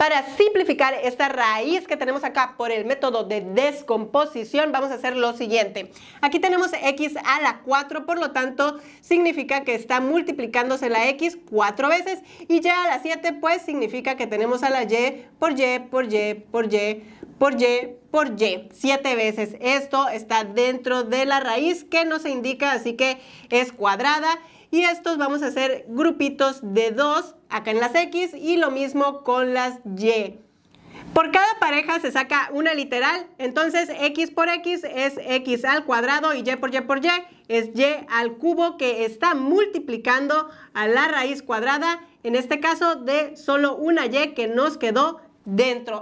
Para simplificar esta raíz que tenemos acá por el método de descomposición, vamos a hacer lo siguiente. Aquí tenemos x a la 4, por lo tanto, significa que está multiplicándose la x cuatro veces. Y ya a la 7, pues, significa que tenemos a la y por y, por y, por y, por y, por y, siete veces. Esto está dentro de la raíz que nos indica, así que es cuadrada. Y estos vamos a hacer grupitos de 2 acá en las X y lo mismo con las Y. Por cada pareja se saca una literal, entonces x por x es x al cuadrado y y por y por y es y al cubo que está multiplicando a la raíz cuadrada, en este caso de solo una y que nos quedó dentro.